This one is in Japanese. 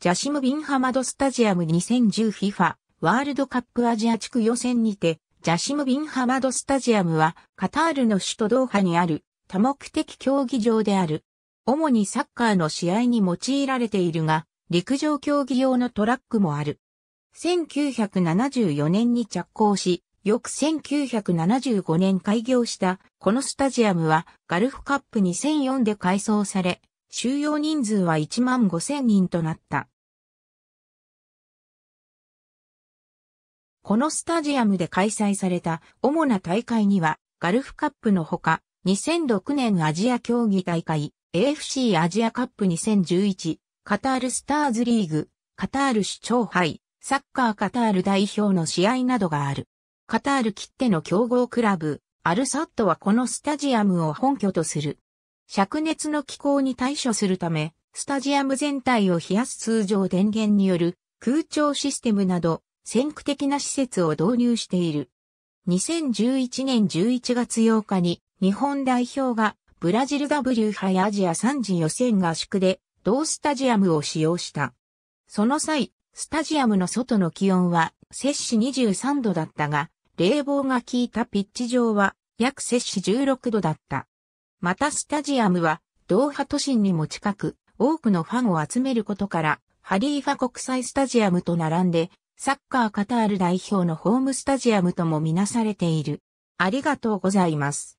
ジャシム・ビンハマドスタジアム 2010FIFA ワールドカップアジア地区予選にて、ジャシム・ビンハマドスタジアムはカタールの首都ドーハにある多目的競技場である。主にサッカーの試合に用いられているが、陸上競技用のトラックもある。1974年に着工し、翌1975年開業したこのスタジアムはガルフカップ2004で改装され、収容人数は1万5000人となった。このスタジアムで開催された主な大会には、ガルフカップのほか、2006年アジア競技大会、AFC アジアカップ2011、カタールスターズリーグ、カタール市長杯、サッカーカタール代表の試合などがある。カタール切手の強豪クラブ、アルサットはこのスタジアムを本拠とする。灼熱の気候に対処するため、スタジアム全体を冷やす通常電源による空調システムなど先駆的な施設を導入している。2011年11月8日に日本代表がブラジル W 杯アジア3次予選合宿で同スタジアムを使用した。その際、スタジアムの外の気温は摂氏23度だったが、冷房が効いたピッチ上は約摂氏16度だった。またスタジアムはドーハ都心にも近く多くのファンを集めることからハリーファ国際スタジアムと並んでサッカーカタール代表のホームスタジアムともみなされている。ありがとうございます。